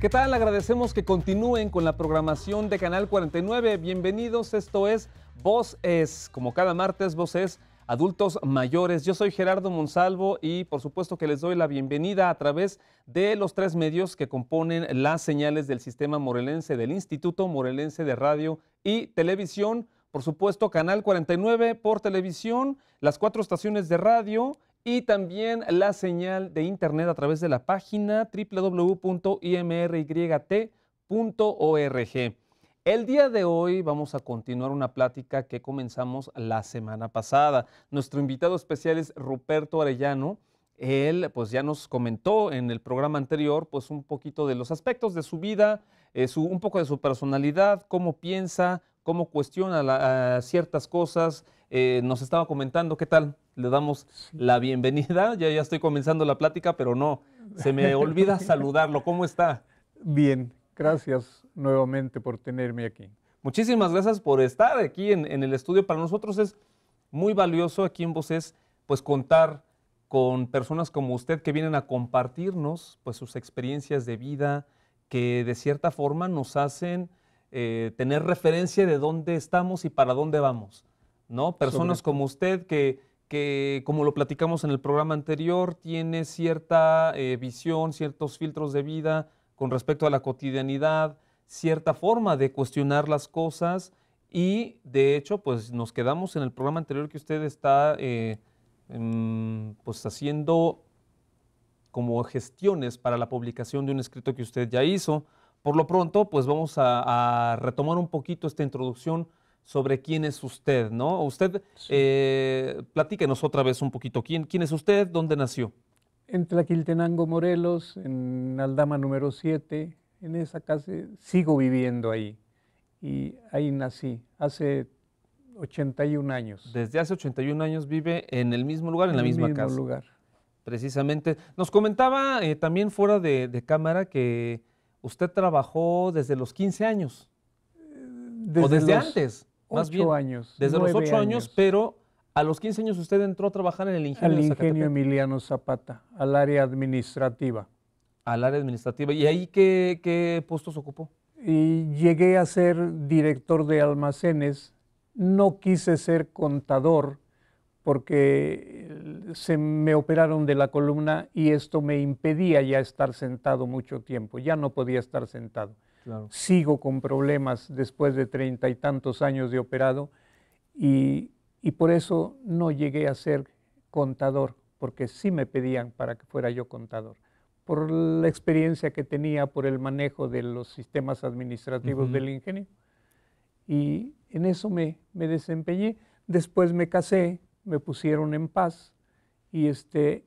¿Qué tal? Agradecemos que continúen con la programación de Canal 49. Bienvenidos, esto es Voz Es. Como cada martes, Voz Es adultos mayores. Yo soy Gerardo Monsalvo y por supuesto que les doy la bienvenida a través de los tres medios que componen las señales del sistema morelense del Instituto Morelense de Radio y Televisión. Por supuesto, Canal 49 por televisión, las cuatro estaciones de radio y también la señal de internet a través de la página www.imryt.org. El día de hoy vamos a continuar una plática que comenzamos la semana pasada. Nuestro invitado especial es Ruperto Arellano. Él pues ya nos comentó en el programa anterior pues un poquito de los aspectos de su vida, eh, su, un poco de su personalidad, cómo piensa, cómo cuestiona ciertas cosas. Eh, nos estaba comentando, ¿qué tal? Le damos la bienvenida. Ya, ya estoy comenzando la plática, pero no, se me olvida saludarlo. ¿Cómo está? Bien, gracias nuevamente por tenerme aquí. Muchísimas gracias por estar aquí en, el estudio. Para nosotros es muy valioso aquí en Voces, pues contar con personas como usted que vienen a compartirnos pues sus experiencias de vida que de cierta forma nos hacen eh, tener referencia de dónde estamos y para dónde vamos. ¿no? Personas como usted que, que, como lo platicamos en el programa anterior, tiene cierta eh, visión, ciertos filtros de vida con respecto a la cotidianidad, cierta forma de cuestionar las cosas y de hecho pues nos quedamos en el programa anterior que usted está eh, em, pues haciendo como gestiones para la publicación de un escrito que usted ya hizo. Por lo pronto, pues vamos a, retomar un poquito esta introducción sobre quién es usted, ¿no? Usted, eh, platíquenos otra vez un poquito, ¿Quién, ¿quién es usted? ¿Dónde nació? En Tlaquiltenango, Morelos, en Aldama número 7, en esa casa sigo viviendo ahí. Y ahí nací, hace 81 años. Desde hace 81 años vive en el mismo lugar, en, la misma casa. En el mismo lugar. Precisamente. Nos comentaba eh, también fuera de cámara que usted trabajó desde los 15 años. Desde o desde antes. Más bien. años. Desde los 8 años. pero a los 15 años usted entró a trabajar en el ingenio. Al ingenio Emiliano Zapata, al área administrativa. Al área administrativa. ¿Y ahí qué, qué puestos ocupó? Y llegué a ser director de almacenes. No quise ser contador porque se me operaron de la columna y esto me impedía ya estar sentado mucho tiempo, ya no podía estar sentado. Sigo con problemas después de treinta y tantos años de operado y, por eso no llegué a ser contador, porque sí me pedían para que fuera yo contador por la experiencia que tenía, por el manejo de los sistemas administrativos del ingenio. Y en eso me, desempeñé. Después me casé, me pusieron en paz y, este,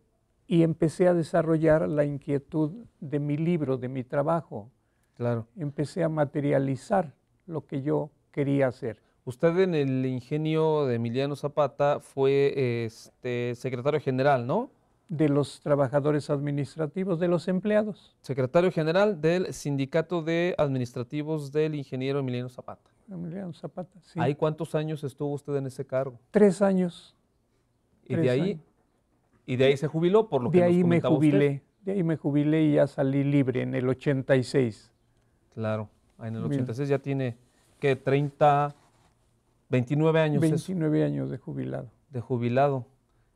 y empecé a desarrollar la inquietud de mi libro, de mi trabajo. Claro. Empecé a materializar lo que yo quería hacer. Usted en el ingenio de Emiliano Zapata fue este, secretario general, ¿no? De los trabajadores administrativos, de los empleados. Secretario general del Sindicato de Administrativos del ingeniero Emiliano Zapata. Emiliano Zapata, sí. ¿Hay cuántos años estuvo usted en ese cargo? Tres años. ¿Y de ahí y de ahí se jubiló, por lo de que ahí nos me jubilé, De ahí me jubilé y ya salí libre en el 86. Claro, ah, en el 86 ya tiene, ¿qué? 30, 29 años. 29 años de jubilado. De jubilado.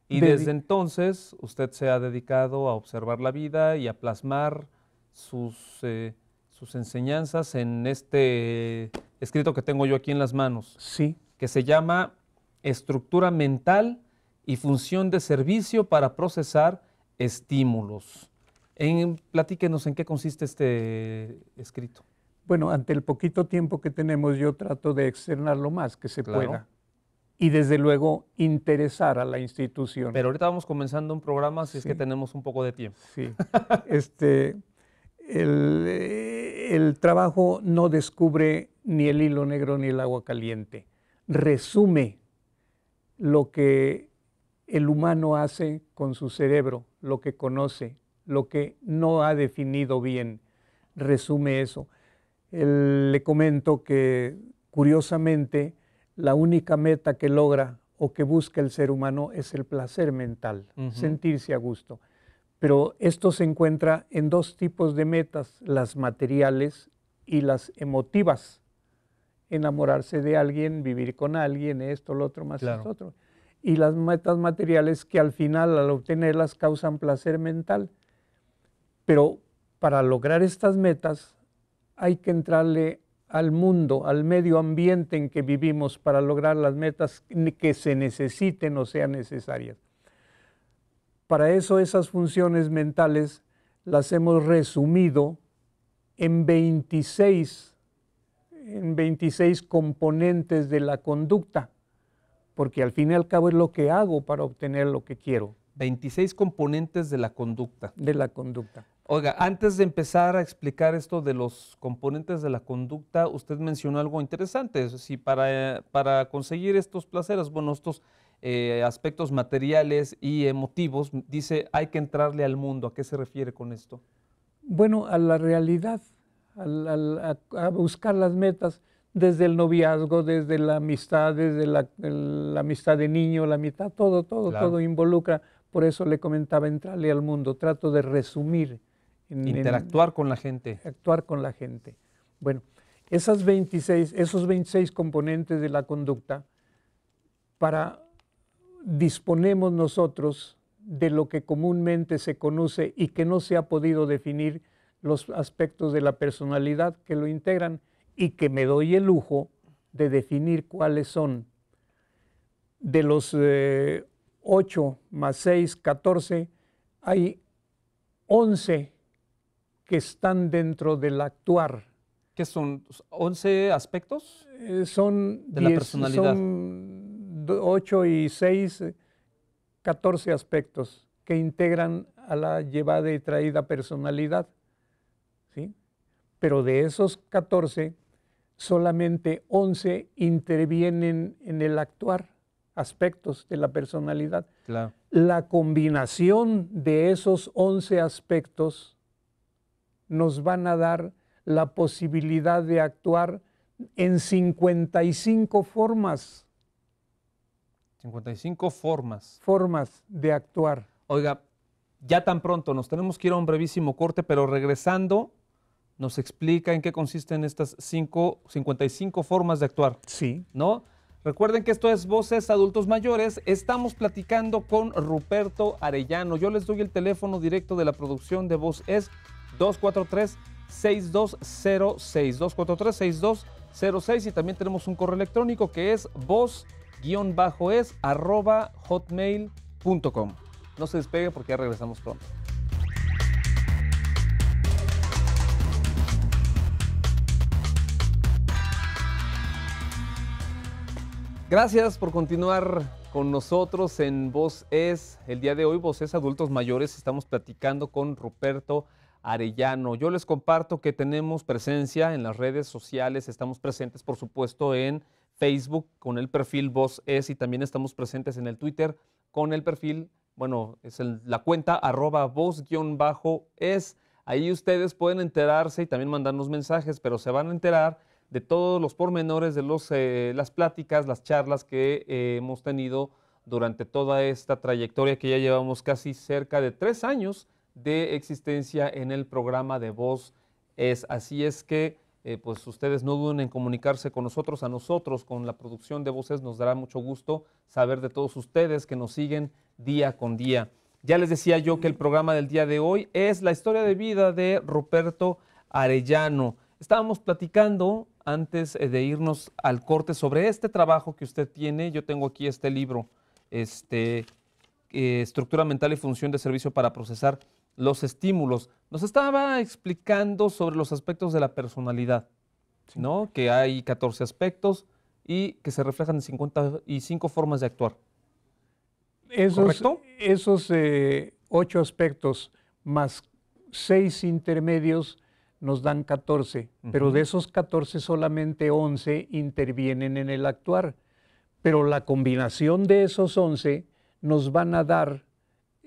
Y desde entonces usted se ha dedicado a observar la vida y a plasmar sus, eh, sus enseñanzas en este escrito que tengo yo aquí en las manos. Sí. Que se llama Estructura Mental y función de servicio para procesar estímulos. En, platíquenos en qué consiste este escrito. Bueno, ante el poquito tiempo que tenemos, yo trato de externar lo más que se pueda. Y desde luego interesar a la institución. Pero ahorita vamos comenzando un programa, si es que tenemos un poco de tiempo. Sí. este, el, el trabajo no descubre ni el hilo negro ni el agua caliente. Resume lo que el humano hace con su cerebro, lo que conoce, lo que no ha definido bien. Resume eso. le comento que curiosamente la única meta que logra o que busca el ser humano es el placer mental, sentirse a gusto. Pero esto se encuentra en dos tipos de metas, las materiales y las emotivas. Enamorarse de alguien, vivir con alguien, esto, lo otro, más claro. esto, otro y las metas materiales que al final al obtenerlas causan placer mental. Pero para lograr estas metas hay que entrarle al mundo, al medio ambiente en que vivimos para lograr las metas que se necesiten o sean necesarias. Para eso esas funciones mentales las hemos resumido en 26, en 26 componentes de la conducta porque al fin y al cabo es lo que hago para obtener lo que quiero. 26 componentes de la conducta. De la conducta. Oiga, antes de empezar a explicar esto de los componentes de la conducta, usted mencionó algo interesante. Si para, conseguir estos placeres, bueno, estos eh, aspectos materiales y emotivos, dice, hay que entrarle al mundo. ¿A qué se refiere con esto? Bueno, a la realidad, a buscar las metas desde el noviazgo, desde la amistad, desde la, amistad de niño, la amistad, todo, todo, todo involucra. Por eso le comentaba entrarle al mundo, trato de resumir. Interactuar con la gente. Actuar con la gente. Bueno, esas 26, esos 26 componentes de la conducta, para disponemos nosotros de lo que comúnmente se conoce y que no se ha podido definir los aspectos de la personalidad que lo integran y que me doy el lujo de definir cuáles son. De los 8 eh, más 6, 14, hay 11 que están dentro del actuar. ¿Qué son? ¿11 aspectos? Eh, son de la personalidad. Son 8 y 6, 14 aspectos que integran a la llevada y traída personalidad. ¿sí? Pero de esos 14, solamente 11 intervienen en el actuar, aspectos de la personalidad. La combinación de esos 11 aspectos nos van a dar la posibilidad de actuar en 55 formas. 55 formas. Formas de actuar. Oiga, ya tan pronto nos tenemos que ir a un brevísimo corte, pero regresando nos explica en qué consisten estas cinco, 55 formas de actuar. Sí. ¿No? Recuerden que esto es Voces Adultos Mayores. Estamos platicando con Ruperto Arellano. Yo les doy el teléfono directo de la producción de Voz Es 243 6206 243 6206 y también tenemos un correo electrónico que es voz-es arroba hotmail.com. No se despegue porque ya regresamos pronto. Gracias por continuar con nosotros en Voz Es. El día de hoy, Voz Es Adultos Mayores, estamos platicando con Ruperto Arellano. Yo les comparto que tenemos presencia en las redes sociales, estamos presentes, por supuesto, en Facebook con el perfil Voz Es y también estamos presentes en el Twitter con el perfil, bueno, es la cuenta arroba voz-es. Ahí ustedes pueden enterarse y también mandarnos mensajes, pero se van a enterar de todos los pormenores de los, eh, las pláticas, las charlas que eh, hemos tenido durante toda esta trayectoria que ya llevamos casi cerca de tres años de existencia en el programa de Voz Es. Así es que, eh, pues ustedes no duden en comunicarse con nosotros, a nosotros, con la producción de Voces. Nos dará mucho gusto saber de todos ustedes que nos siguen día con día. Ya les decía yo que el programa del día de hoy es la historia de vida de Roberto Arellano. Estábamos platicando antes eh, de irnos al corte sobre este trabajo que usted tiene. Yo tengo aquí este libro, este, eh, Estructura Mental y Función de Servicio para Procesar los Estímulos. Nos estaba explicando sobre los aspectos de la personalidad, ¿no? Que hay 14 aspectos y que se reflejan en 55 formas de actuar. Esos, ¿Correcto? Esos eh, ocho aspectos más seis intermedios nos dan 14, pero de esos 14 solamente 11 intervienen en el actuar. Pero la combinación de esos 11 nos van a dar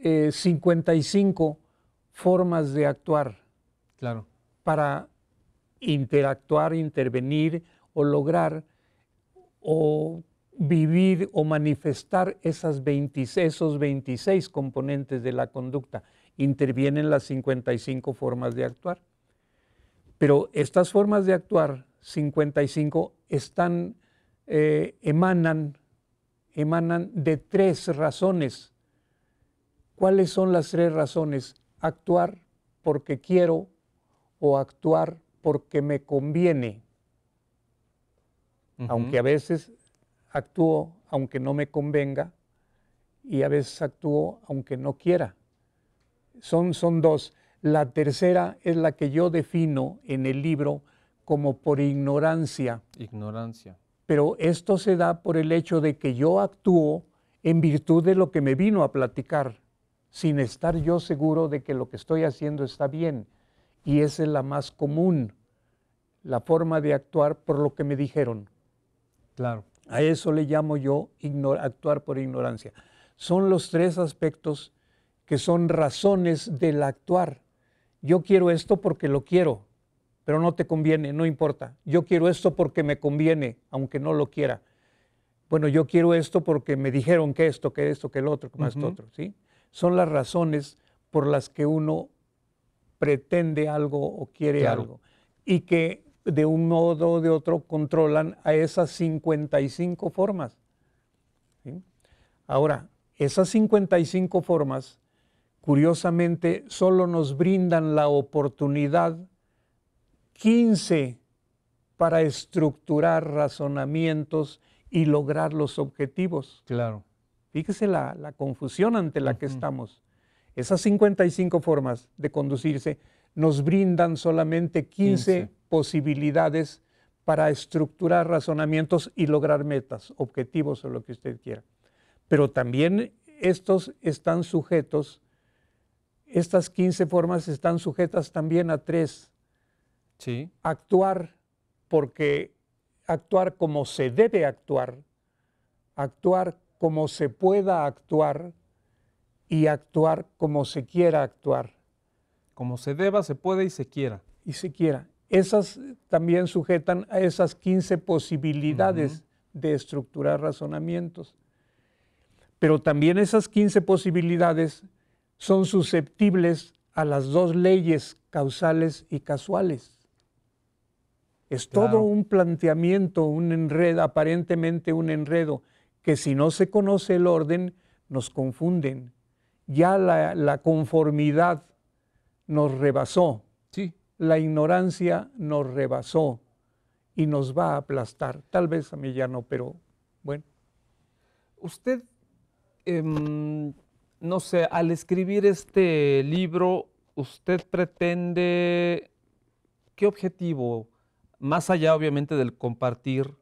55 eh, formas de actuar. Claro. Para interactuar, intervenir o lograr o vivir o manifestar esas esos 26 componentes de la conducta. Intervienen las 55 formas de actuar. Pero estas formas de actuar, 55, eh, emanan, emanan de tres razones. ¿Cuáles son las tres razones? Actuar porque quiero o actuar porque me conviene. Aunque a veces actúo aunque no me convenga y a veces actúo aunque no quiera. Son, son dos. La tercera es la que yo defino en el libro como por ignorancia. Ignorancia. Pero esto se da por el hecho de que yo actúo en virtud de lo que me vino a platicar, sin estar yo seguro de que lo que estoy haciendo está bien. Y esa es la más común, la forma de actuar por lo que me dijeron. Claro. A eso le llamo yo actuar por ignorancia. Son los tres aspectos que son razones del actuar yo quiero esto porque lo quiero, pero no te conviene, no importa. Yo quiero esto porque me conviene, aunque no lo quiera. Bueno, yo quiero esto porque me dijeron que esto, que esto, que el otro, que más otro, ¿sí? Son las razones por las que uno pretende algo o quiere algo y que de un modo o de otro controlan a esas 55 formas. Ahora, esas 55 formas Curiosamente, solo nos brindan la oportunidad 15 para estructurar razonamientos y lograr los objetivos. Claro. Fíjese la, confusión ante la que estamos. Esas 55 formas de conducirse nos brindan solamente 15. posibilidades para estructurar razonamientos y lograr metas, objetivos o lo que usted quiera. Pero también estos están sujetos estas 15 formas están sujetas también a tres. Sí. Actuar porque actuar como se debe actuar, actuar como se pueda actuar y actuar como se quiera actuar. Como se deba, se puede y se quiera. Y se quiera. Esas también sujetan a esas 15 posibilidades de estructurar razonamientos. Pero también esas 15 posibilidades son susceptibles a las dos leyes causales y casuales. Es todo un planteamiento, un enredo, aparentemente un enredo, que si no se conoce el orden, nos confunden. Ya la, conformidad nos rebasó. La ignorancia nos rebasó y nos va a aplastar. Tal vez a mí ya no, pero bueno. Usted em, no sé, al escribir este libro, usted pretende, ¿qué objetivo? Más allá, obviamente, del compartir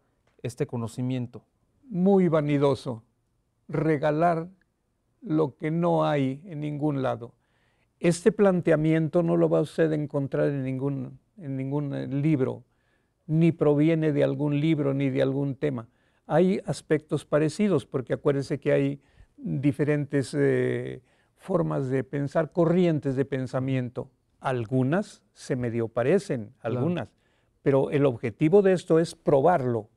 este conocimiento. Muy vanidoso, regalar lo que no hay en ningún lado. Este planteamiento no lo va usted a encontrar en ningún, en ningún eh, libro, ni proviene de algún libro, ni de algún tema. Hay aspectos parecidos, porque acuérdense que hay diferentes eh, formas de pensar, corrientes de pensamiento. Algunas se medio parecen, algunas, pero el objetivo de esto es probarlo,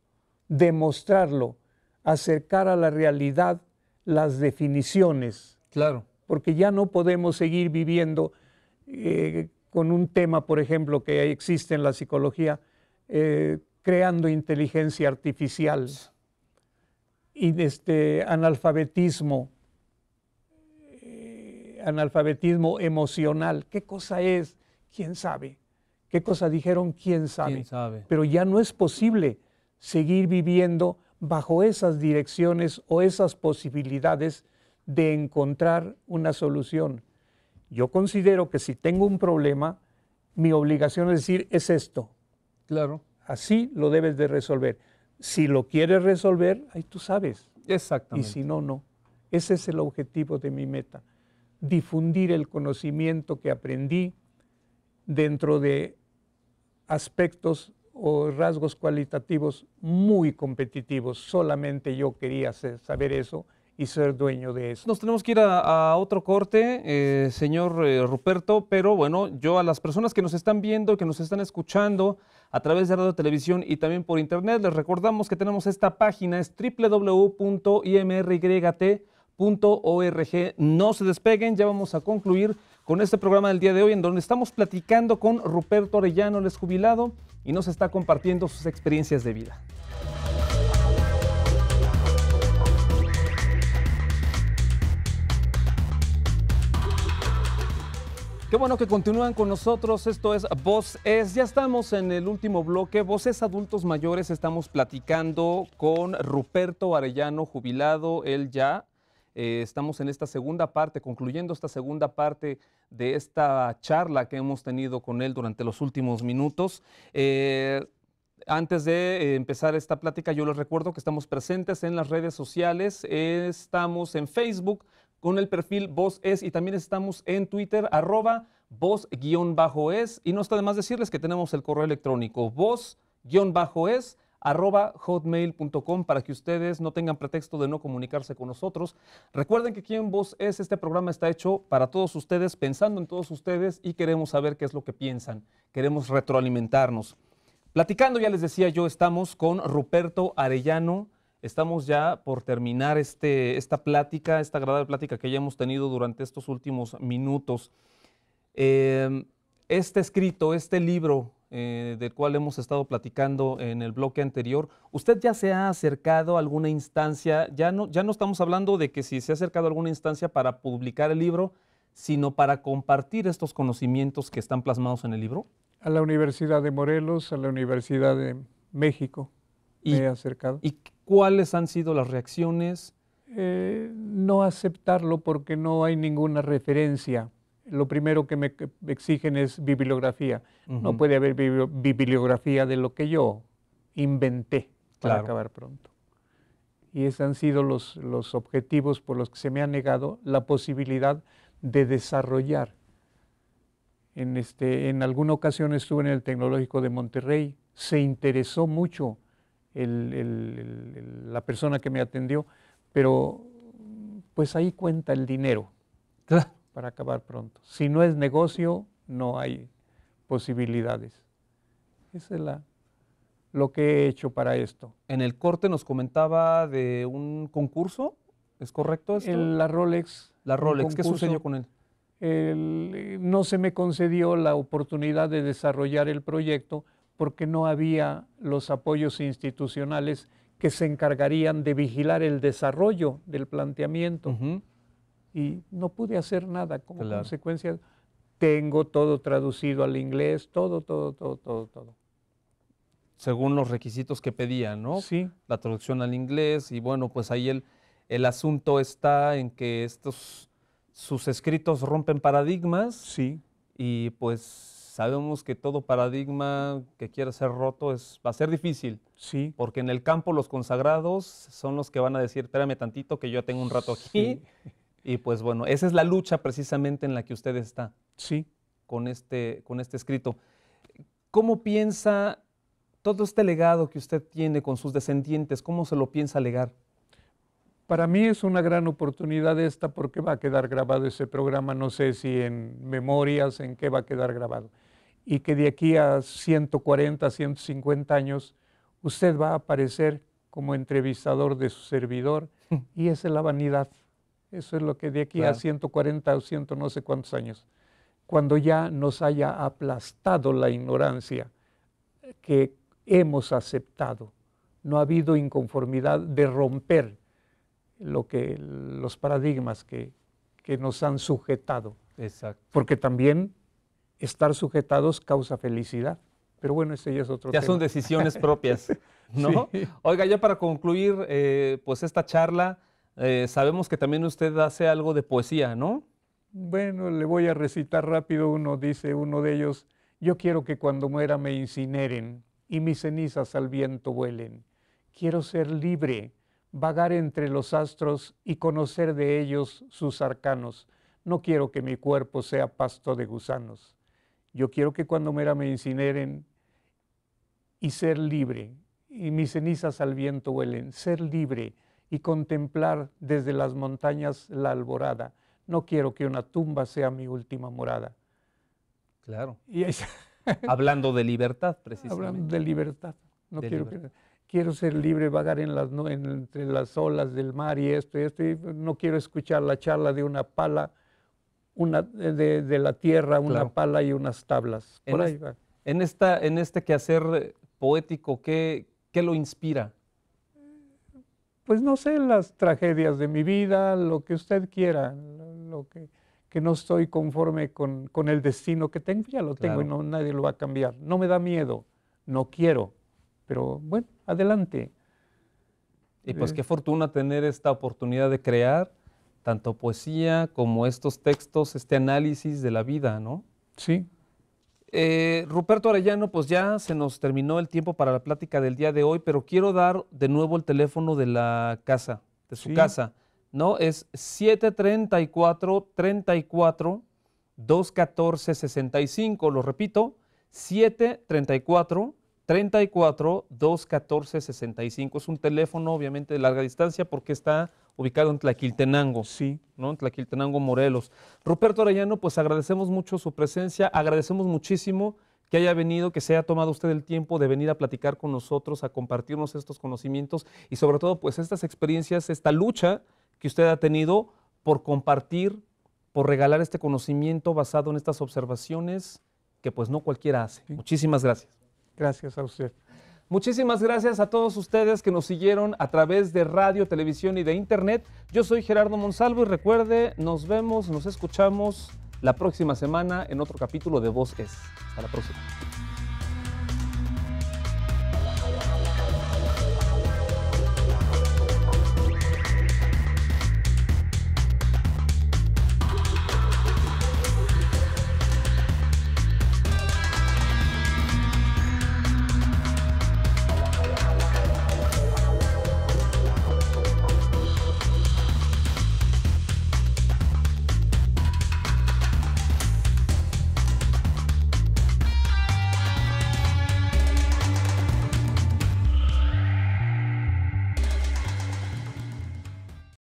demostrarlo, acercar a la realidad las definiciones. Claro. Porque ya no podemos seguir viviendo eh, con un tema, por ejemplo, que existe en la psicología, eh, creando inteligencia artificial y este analfabetismo, eh, analfabetismo emocional. ¿Qué cosa es? ¿Quién sabe? ¿Qué cosa dijeron? ¿Quién sabe? ¿Quién sabe? Pero ya no es posible seguir viviendo bajo esas direcciones o esas posibilidades de encontrar una solución. Yo considero que si tengo un problema, mi obligación es decir, es esto. Claro. Así lo debes de resolver. Si lo quieres resolver, ahí tú sabes. Exactamente. Y si no, no. Ese es el objetivo de mi meta. Difundir el conocimiento que aprendí dentro de aspectos o rasgos cualitativos muy competitivos. Solamente yo quería saber eso y ser dueño de eso. Nos tenemos que ir a, otro corte, eh, señor eh, Ruperto, pero bueno, yo a las personas que nos están viendo, que nos están escuchando a través de radio, televisión y también por internet, les recordamos que tenemos esta página, es www.imryt.org. No se despeguen, ya vamos a concluir con este programa del día de hoy en donde estamos platicando con Ruperto Arellano, el jubilado y nos está compartiendo sus experiencias de vida. Qué bueno que continúan con nosotros. Esto es Voz Es. Ya estamos en el último bloque. es Adultos Mayores. Estamos platicando con Ruperto Arellano, jubilado. Él ya. Eh, estamos en esta segunda parte, concluyendo esta segunda parte de esta charla que hemos tenido con él durante los últimos minutos. Eh, antes de eh, empezar esta plática, yo les recuerdo que estamos presentes en las redes sociales. Estamos en Facebook con el perfil Voz Es y también estamos en Twitter, arroba voz-es. Y no está de más decirles que tenemos el correo electrónico voz-es arroba hotmail.com para que ustedes no tengan pretexto de no comunicarse con nosotros. Recuerden que aquí en Voz es, este programa está hecho para todos ustedes, pensando en todos ustedes y queremos saber qué es lo que piensan, queremos retroalimentarnos. Platicando, ya les decía yo, estamos con Ruperto Arellano, Estamos ya por terminar este, esta plática, esta agradable plática que ya hemos tenido durante estos últimos minutos. Em, este escrito, este libro eh, del cual hemos estado platicando en el bloque anterior, ¿usted ya se ha acercado a alguna instancia? Ya no, ya no estamos hablando de que si se ha acercado a alguna instancia para publicar el libro, sino para compartir estos conocimientos que están plasmados en el libro? A la Universidad de Morelos, a la Universidad de México. Me he acercado. ¿Y ¿Cuáles han sido las reacciones? Eh, no aceptarlo porque no hay ninguna referencia. Lo primero que me exigen es bibliografía. No puede haber bibliografía de lo que yo inventé para acabar pronto. Y esos han sido los, objetivos por los que se me ha negado la posibilidad de desarrollar. En, este, en alguna ocasión estuve en el Tecnológico de Monterrey, se interesó mucho el, la persona que me atendió, pero pues ahí cuenta el dinero para acabar pronto. Si no es negocio, no hay posibilidades. Esa es la, lo que he hecho para esto. En el corte nos comentaba de un concurso, ¿es correcto esto? la Rolex. La Rolex, ¿qué sucedió con él? no se me concedió la oportunidad de desarrollar el proyecto porque no había los apoyos institucionales que se encargarían de vigilar el desarrollo del planteamiento. Y no pude hacer nada como consecuencia. Tengo todo traducido al inglés, todo, todo, todo, todo, todo. Según los requisitos que pedían, ¿no? Sí. La traducción al inglés y bueno, pues ahí el, el asunto está en que estos, sus escritos rompen paradigmas. Sí. Y pues Sabemos que todo paradigma que quiera ser roto va a ser difícil. Sí. Porque en el campo los consagrados son los que van a decir, espérame tantito que yo tengo un rato aquí. Y pues bueno, esa es la lucha precisamente en la que usted está. Sí. Con este, con este escrito. ¿Cómo piensa todo este legado que usted tiene con sus descendientes? ¿Cómo se lo piensa legar? Para mí es una gran oportunidad esta porque va a quedar grabado ese programa, no sé si en memorias, en qué va a quedar grabado y que de aquí a 140, 150 años usted va a aparecer como entrevistador de su servidor y esa es la vanidad. Eso es lo que de aquí a 140 o 100 no sé cuántos años, cuando ya nos haya aplastado la ignorancia que hemos aceptado, no ha habido inconformidad de romper lo que, los paradigmas que, que nos han sujetado. Exacto. Porque también estar sujetados causa felicidad. Pero bueno, ese ya es otro ya tema. Ya son decisiones propias, ¿no? Oiga, ya para concluir, eh, pues esta charla, eh, sabemos que también usted hace algo de poesía, ¿no? Bueno, le voy a recitar rápido uno, dice uno de ellos, yo quiero que cuando muera me incineren y mis cenizas al viento vuelen. Quiero ser libre, vagar entre los astros y conocer de ellos sus arcanos. No quiero que mi cuerpo sea pasto de gusanos. Yo quiero que cuando muera me incineren y ser libre, y mis cenizas al viento huelen, ser libre y contemplar desde las montañas la alborada. No quiero que una tumba sea mi última morada. Claro. Y Hablando de libertad, precisamente. Hablando de libertad. No quiero, quiero ser libre, vagar en las, entre las olas del mar y esto y esto. no quiero escuchar la charla de una pala una, eh, de, la tierra, una pala y unas tablas. en, esta, en este quehacer eh, poético, ¿qué, ¿qué lo inspira? Pues no sé, las tragedias de mi vida, lo que usted quiera, lo que, que no estoy conforme con, el destino que tengo, ya lo tengo y no, nadie lo va a cambiar. No me da miedo, no quiero, pero bueno, adelante. Y pues eh. qué fortuna tener esta oportunidad de crear tanto poesía como estos textos, este análisis de la vida, ¿no? Sí. Eh, Ruperto Arellano, pues ya se nos terminó el tiempo para la plática del día de hoy, pero quiero dar de nuevo el teléfono de la casa, de su casa, ¿no? Es 734 34 214 65, lo repito, 734 34 214 65. Es un teléfono obviamente de larga distancia porque está ubicado en Tlaquiltenango. Sí. En Tlaquiltenango, Morelos. Ruperto Arellano, pues agradecemos mucho su presencia, agradecemos muchísimo que haya venido, que se haya tomado usted el tiempo de venir a platicar con nosotros, a compartirnos estos conocimientos y sobre todo pues estas experiencias, esta lucha que usted ha tenido por compartir, por regalar este conocimiento basado en estas observaciones que pues no cualquiera hace. Muchísimas gracias. Gracias a usted. Muchísimas gracias a todos ustedes que nos siguieron a través de radio, televisión y de internet. Yo soy Gerardo Monsalvo y recuerde, nos vemos, nos escuchamos la próxima semana en otro capítulo de Voz Hasta la próxima.